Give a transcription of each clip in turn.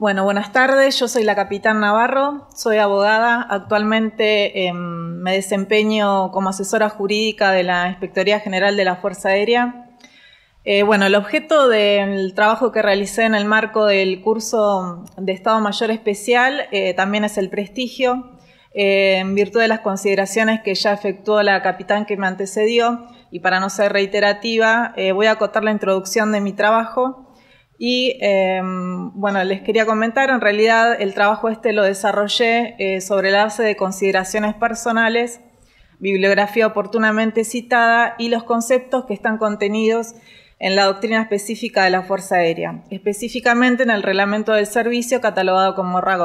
Bueno, buenas tardes. Yo soy la capitán Navarro, soy abogada. Actualmente em, me desempeño como asesora jurídica de la Inspectoría General de la Fuerza Aérea. Eh, bueno, el objeto del trabajo que realicé en el marco del curso de Estado Mayor Especial eh, también es el prestigio. Eh, en virtud de las consideraciones que ya efectuó la capitán que me antecedió, y para no ser reiterativa, voy a acotar la introducción de mi trabajo. Y em, bueno, les quería comentar, en realidad el trabajo este lo desarrollé eh, sobre la base de consideraciones personales, bibliografía oportunamente citada y los conceptos que están contenidos en la doctrina específica de la Fuerza Aérea, específicamente en el reglamento del servicio catalogado como RAG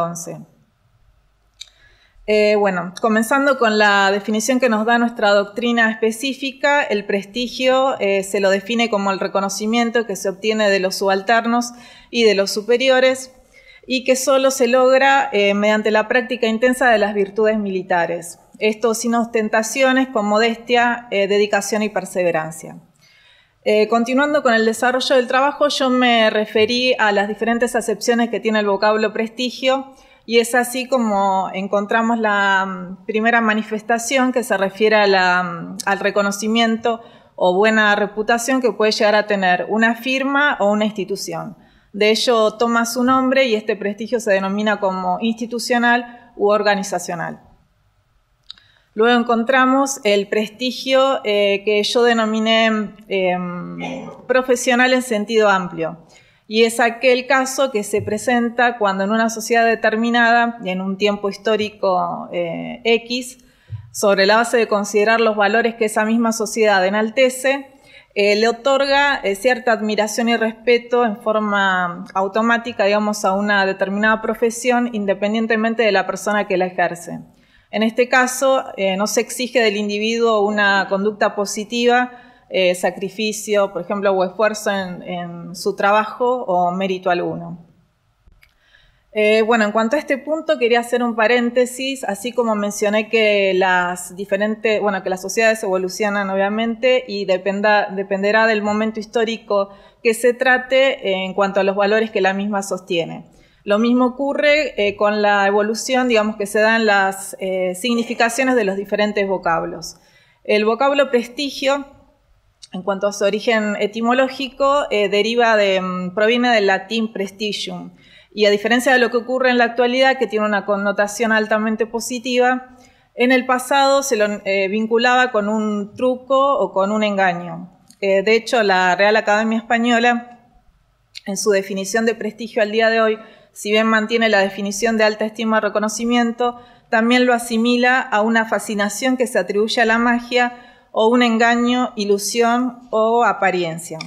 eh, bueno, comenzando con la definición que nos da nuestra doctrina específica, el prestigio eh, se lo define como el reconocimiento que se obtiene de los subalternos y de los superiores y que solo se logra eh, mediante la práctica intensa de las virtudes militares. Esto sin ostentaciones, con modestia, dedicación y perseverancia. continuando con el desarrollo del trabajo, yo me referí a las diferentes acepciones que tiene el vocablo prestigio y es así como encontramos la mm, primera manifestación que se refiere mm, al reconocimiento o buena reputación que puede llegar a tener una firma o una institución. De ello toma su nombre y este prestigio se denomina como institucional u organizacional. Luego encontramos el prestigio eh, que yo denominé em, profesional en sentido amplio. Y es aquel caso que se presenta cuando en una sociedad determinada, y en un tiempo histórico eh, X, sobre la base de considerar los valores que esa misma sociedad enaltece, eh, le otorga eh, cierta admiración y respeto en forma automática, digamos, a una determinada profesión, independientemente de la persona que la ejerce. En este caso, no se exige del individuo una conducta positiva, eh, sacrificio, por ejemplo, o esfuerzo en, su trabajo o mérito alguno. Eh, bueno, en cuanto a este punto, quería hacer un paréntesis, así como mencioné que las diferentes, bueno, que las sociedades evolucionan obviamente y dependerá del momento histórico que se trate eh, en cuanto a los valores que la misma sostiene. Lo mismo ocurre con la evolución, digamos, que se dan las significaciones de los diferentes vocablos. El vocablo prestigio en cuanto a su origen etimológico, eh, deriva de, mm, proviene del latín prestigium. Y a diferencia de lo que ocurre en la actualidad, que tiene una connotación altamente positiva, en el pasado se lo eh, vinculaba con un truco o con un engaño. Eh, de hecho, la Real Academia Española, en su definición de prestigio al día de hoy, si bien mantiene la definición de alta estima o reconocimiento, también lo asimila a una fascinación que se atribuye a la magia o un engaño, ilusión o apariencia.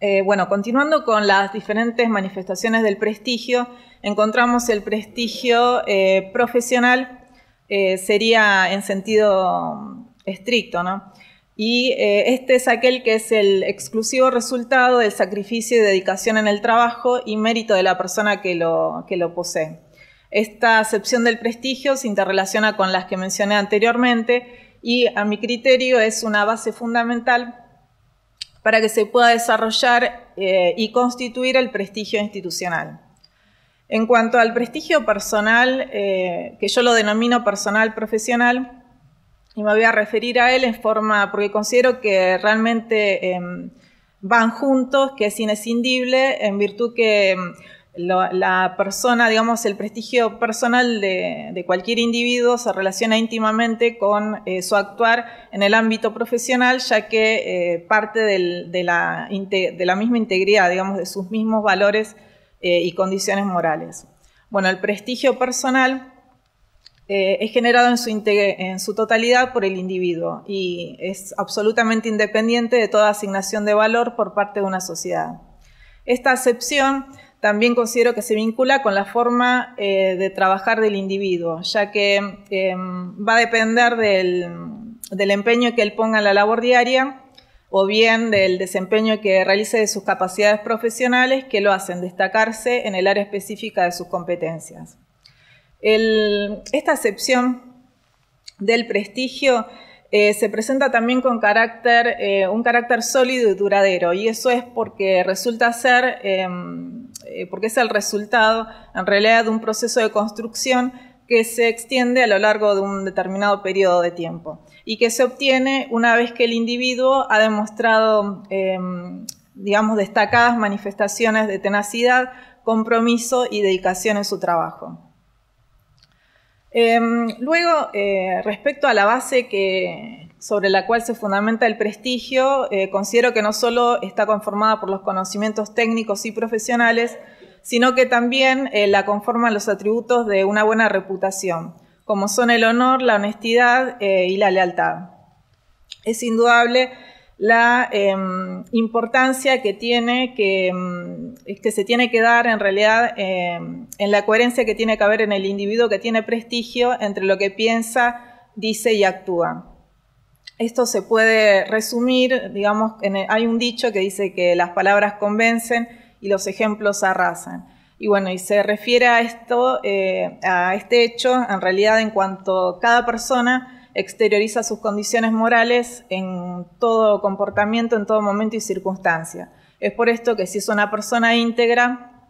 Eh, bueno, continuando con las diferentes manifestaciones del prestigio, encontramos el prestigio eh, profesional, eh, sería en sentido mm, estricto, ¿no? Y este es aquel que es el exclusivo resultado del sacrificio y dedicación en el trabajo y mérito de la persona que lo, que lo posee. Esta acepción del prestigio se interrelaciona con las que mencioné anteriormente, y a mi criterio es una base fundamental para que se pueda desarrollar eh, y constituir el prestigio institucional. En cuanto al prestigio personal, eh, que yo lo denomino personal profesional, y me voy a referir a él en forma, porque considero que realmente em, van juntos, que es inescindible, en virtud que em, la, persona, digamos, el prestigio personal de, cualquier individuo se relaciona íntimamente con eh, su actuar en el ámbito profesional, ya que eh, parte de, la, misma integridad, digamos, de sus mismos valores eh, y condiciones morales. Bueno, el prestigio personal es generado en su totalidad por el individuo y es absolutamente independiente de toda asignación de valor por parte de una sociedad. Esta acepción también considero que se vincula con la forma eh, de trabajar del individuo, ya que em, va a depender del, empeño que él ponga en la labor diaria o bien del desempeño que realice de sus capacidades profesionales que lo hacen destacarse en el área específica de sus competencias. esta acepción del prestigio eh, se presenta también con carácter, eh, un carácter sólido y duradero, y eso es porque resulta ser em, eh, porque es el resultado en realidad de un proceso de construcción que se extiende a lo largo de un determinado periodo de tiempo y que se obtiene una vez que el individuo ha demostrado, em, digamos, destacadas manifestaciones de tenacidad, compromiso y dedicación en su trabajo. Em, luego, eh, respecto a la base que, sobre la cual se fundamenta el prestigio, eh, considero que no solo está conformada por los conocimientos técnicos y profesionales, sino que también eh, la conforman los atributos de una buena reputación, como son el honor, la honestidad eh, y la lealtad. Es indudable la em, importancia que tiene em, que, se tiene que dar en realidad em, en la coherencia que tiene que haber en el individuo que tiene prestigio entre lo que piensa, dice y actúa. Esto se puede resumir, digamos, hay un dicho que dice que las palabras convencen y los ejemplos arrasan. Y bueno, y se refiere a esto, eh, a este hecho, en realidad en cuanto cada persona exterioriza sus condiciones morales en todo comportamiento, en todo momento y circunstancia. Es por esto que si es una persona íntegra,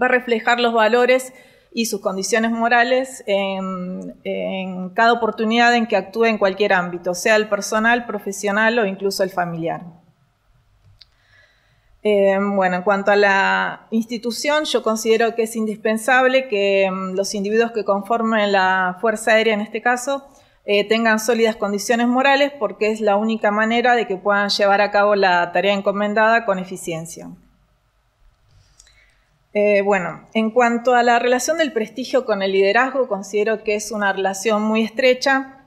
va a reflejar los valores y sus condiciones morales en, cada oportunidad en que actúe en cualquier ámbito, sea el personal, profesional o incluso el familiar. Eh, bueno, en cuanto a la institución, yo considero que es indispensable que mm, los individuos que conformen la Fuerza Aérea en este caso eh, tengan sólidas condiciones morales porque es la única manera de que puedan llevar a cabo la tarea encomendada con eficiencia. Eh, bueno, en cuanto a la relación del prestigio con el liderazgo, considero que es una relación muy estrecha,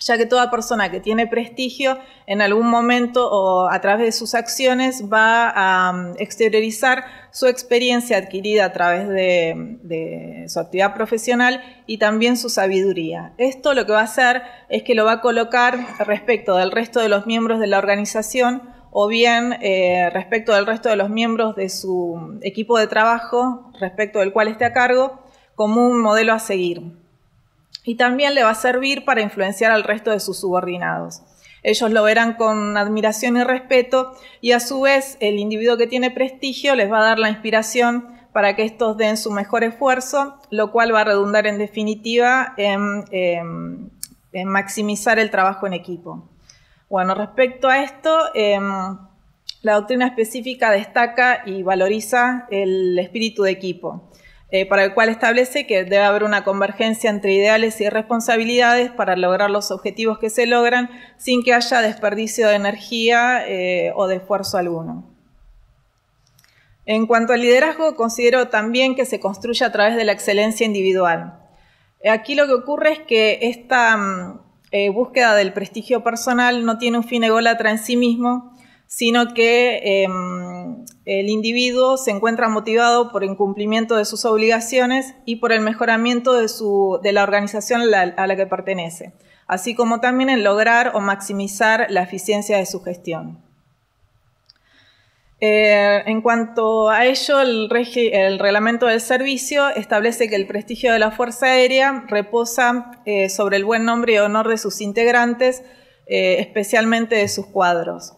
ya que toda persona que tiene prestigio en algún momento o a través de sus acciones va a mm, exteriorizar su experiencia adquirida a través de, de, su actividad profesional y también su sabiduría. Esto lo que va a hacer es que lo va a colocar respecto del resto de los miembros de la organización o bien eh, respecto del resto de los miembros de su equipo de trabajo respecto del cual esté a cargo, como un modelo a seguir. Y también le va a servir para influenciar al resto de sus subordinados. Ellos lo verán con admiración y respeto y a su vez el individuo que tiene prestigio les va a dar la inspiración para que estos den su mejor esfuerzo, lo cual va a redundar en definitiva en em, maximizar el trabajo en equipo. Bueno, respecto a esto, em, la doctrina específica destaca y valoriza el espíritu de equipo, eh, para el cual establece que debe haber una convergencia entre ideales y responsabilidades para lograr los objetivos que se logran sin que haya desperdicio de energía eh, o de esfuerzo alguno. En cuanto al liderazgo, considero también que se construye a través de la excelencia individual. Aquí lo que ocurre es que esta mm, eh, búsqueda del prestigio personal no tiene un fin ególatra en sí mismo, sino que em, el individuo se encuentra motivado por el cumplimiento de sus obligaciones y por el mejoramiento de, su, de la organización a la que pertenece, así como también en lograr o maximizar la eficiencia de su gestión. Eh, en cuanto a ello, el, reglamento del servicio establece que el prestigio de la Fuerza Aérea reposa eh, sobre el buen nombre y honor de sus integrantes, eh, especialmente de sus cuadros.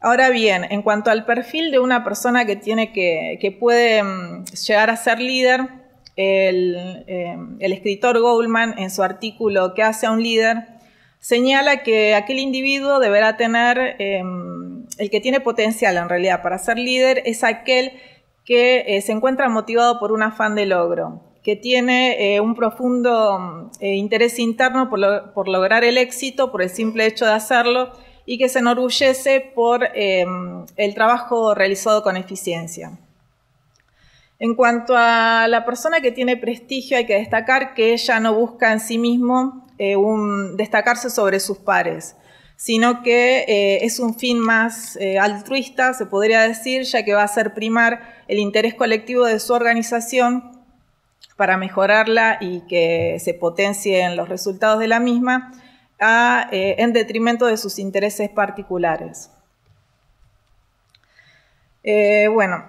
Ahora bien, en cuanto al perfil de una persona que, tiene que, puede mm, llegar a ser líder, el, el escritor Goldman, en su artículo ¿Qué hace a un líder?, señala que aquel individuo deberá tener, em, el que tiene potencial en realidad para ser líder es aquel que eh, se encuentra motivado por un afán de logro, que tiene eh, un profundo eh, interés interno por, por, lograr el éxito, por el simple hecho de hacerlo, y que se enorgullece por em, el trabajo realizado con eficiencia. En cuanto a la persona que tiene prestigio, hay que destacar que ella no busca en sí mismo eh, destacarse sobre sus pares, sino que eh, es un fin más eh, altruista, se podría decir, ya que va a hacer primar el interés colectivo de su organización para mejorarla y que se potencien los resultados de la misma, en detrimento de sus intereses particulares. bueno,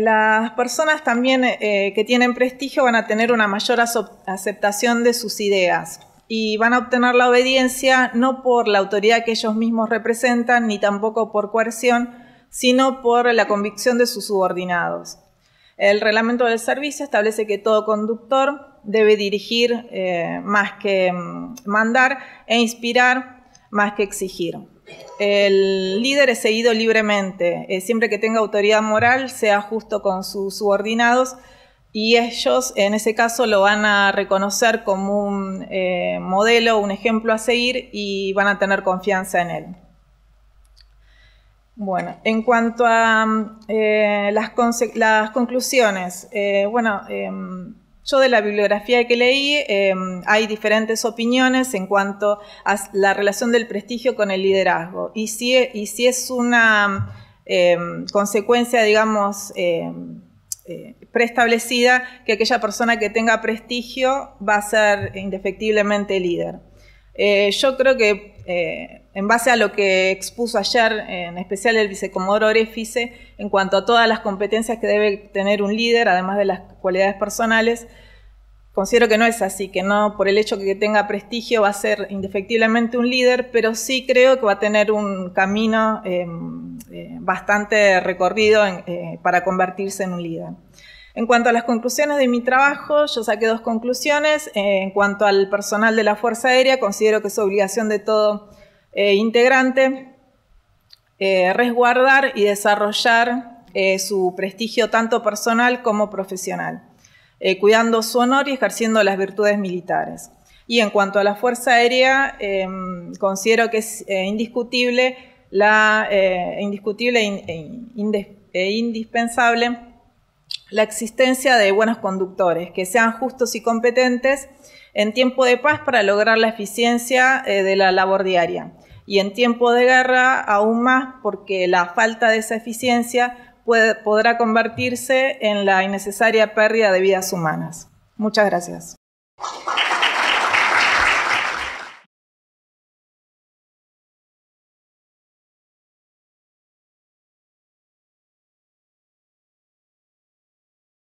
las personas también que tienen prestigio van a tener una mayor aceptación de sus ideas y van a obtener la obediencia no por la autoridad que ellos mismos representan, ni tampoco por coerción, sino por la convicción de sus subordinados. El reglamento del servicio establece que todo conductor debe dirigir eh, más que mm, mandar e inspirar más que exigir. El líder es seguido libremente, eh, siempre que tenga autoridad moral, sea justo con sus subordinados y ellos en ese caso lo van a reconocer como un eh, modelo, un ejemplo a seguir y van a tener confianza en él. Bueno, en cuanto a mm, eh, las, conclusiones, eh, bueno, em, yo de la bibliografía que leí em, hay diferentes opiniones en cuanto a la relación del prestigio con el liderazgo y si, e, y si es una em, consecuencia, digamos, eh, preestablecida que aquella persona que tenga prestigio va a ser indefectiblemente líder. Eh, yo creo que eh, en base a lo que expuso ayer, en especial el vicecomodoro oréfice en cuanto a todas las competencias que debe tener un líder, además de las cualidades personales, considero que no es así, que no por el hecho que tenga prestigio va a ser indefectiblemente un líder, pero sí creo que va a tener un camino em, eh, bastante recorrido eh, para convertirse en un líder. En cuanto a las conclusiones de mi trabajo, yo saqué dos conclusiones. Eh, en cuanto al personal de la Fuerza Aérea, considero que es obligación de todo integrante resguardar y desarrollar su prestigio tanto personal como profesional, cuidando su honor y ejerciendo las virtudes militares. Y en cuanto a la Fuerza Aérea, em, considero que es indiscutible la eh, indiscutible e, e, e, indispensable la existencia de buenos conductores, que sean justos y competentes en tiempo de paz para lograr la eficiencia eh, de la labor diaria. Y en tiempo de guerra aún más porque la falta de esa eficiencia podrá convertirse en la innecesaria pérdida de vidas humanas. Muchas gracias.